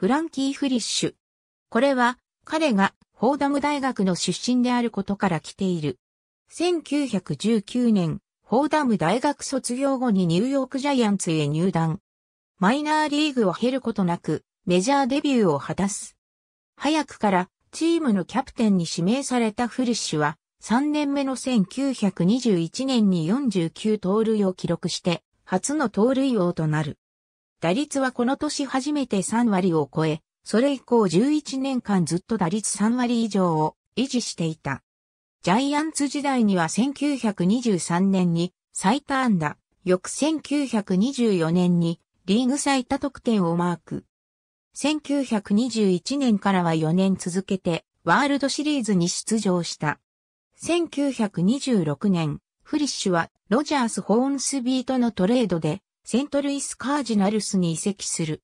フランキー・フリッシュ。これは、彼がフォーダム大学の出身であることから来ている。1919年、フォーダム大学卒業後にニューヨークジャイアンツへ入団。マイナーリーグを経ることなく、メジャーデビューを果たす。早くから、チームのキャプテンに指名されたフリッシュは、3年目の1921年に49盗塁を記録して、初の盗塁王となる。打率はこの年初めて3割を超え、それ以降11年間ずっと打率3割以上を維持していた。ジャイアンツ時代には1923年に最多安打、翌1924年にリーグ最多得点をマーク。1921年からは4年続けてワールドシリーズに出場した。1926年、フリッシュはロジャース・ホーンスビートのトレードでセントルイス・カージナルスに移籍する。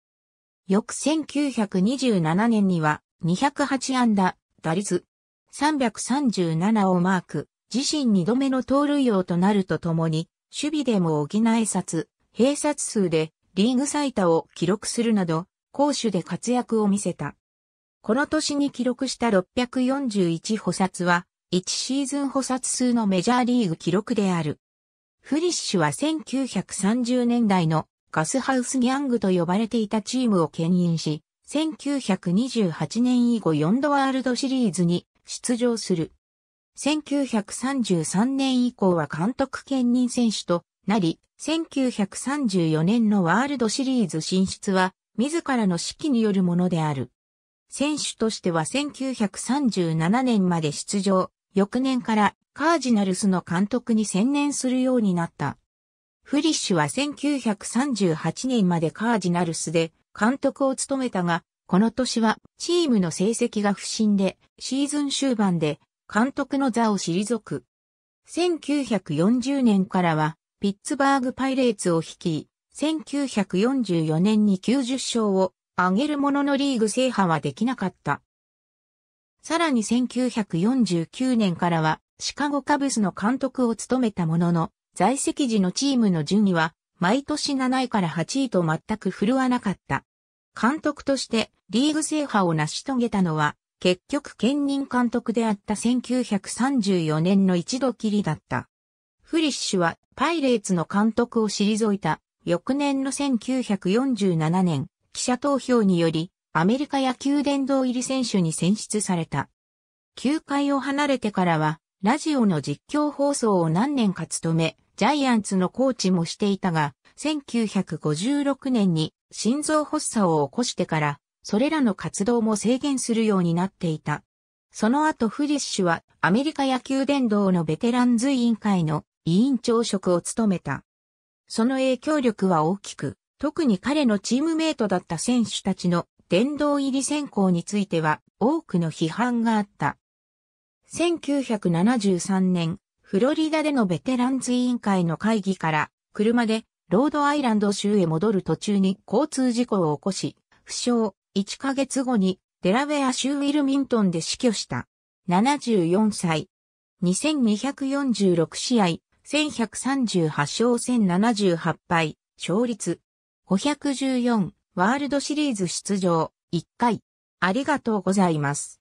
翌1927年には208安打、打率337をマーク、自身2度目の盗塁王となるとともに、守備でも補え殺、併殺数でリーグ最多を記録するなど、攻守で活躍を見せた。この年に記録した641補殺は、1シーズン補殺数のメジャーリーグ記録である。フリッシュは1930年代のガスハウスギャングと呼ばれていたチームを牽引し、1928年以後4度ワールドシリーズに出場する。1933年以降は監督兼任選手となり、1934年のワールドシリーズ進出は自らの指揮によるものである。選手としては1937年まで出場、翌年からカージナルスの監督に専念するようになった。フリッシュは1938年までカージナルスで監督を務めたが、この年はチームの成績が不振で、シーズン終盤で監督の座を退く。1940年からはピッツバーグパイレーツを率い、1944年に90勝を挙げるもののリーグ制覇はできなかった。さらに1949年からはシカゴカブスの監督を務めたものの、在籍時のチームの順位は毎年7位から8位と全く振るわなかった。監督としてリーグ制覇を成し遂げたのは、結局兼任監督であった1934年の一度きりだった。フリッシュはパイレーツの監督を退いた翌年の1947年、記者投票によりアメリカ野球殿堂入り選手に選出された。球界を離れてからは、ラジオの実況放送を何年か務め、ジャイアンツのコーチもしていたが、1956年に心臓発作を起こしてから、それらの活動も制限するようになっていた。その後フリッシュはアメリカ野球殿堂のベテランズ委員会の委員長職を務めた。その影響力は大きく、特に彼のチームメイトだった選手たちの殿堂入り選考については多くの批判があった。1973年、フロリダでのベテランズ委員会の会議から車でロードアイランド州へ戻る途中に交通事故を起こし、負傷1ヶ月後にデラウェア州ウィルミントンで死去した。74歳。2246試合、1138勝1078敗、勝率514、ワールドシリーズ出場、1回。ありがとうございます。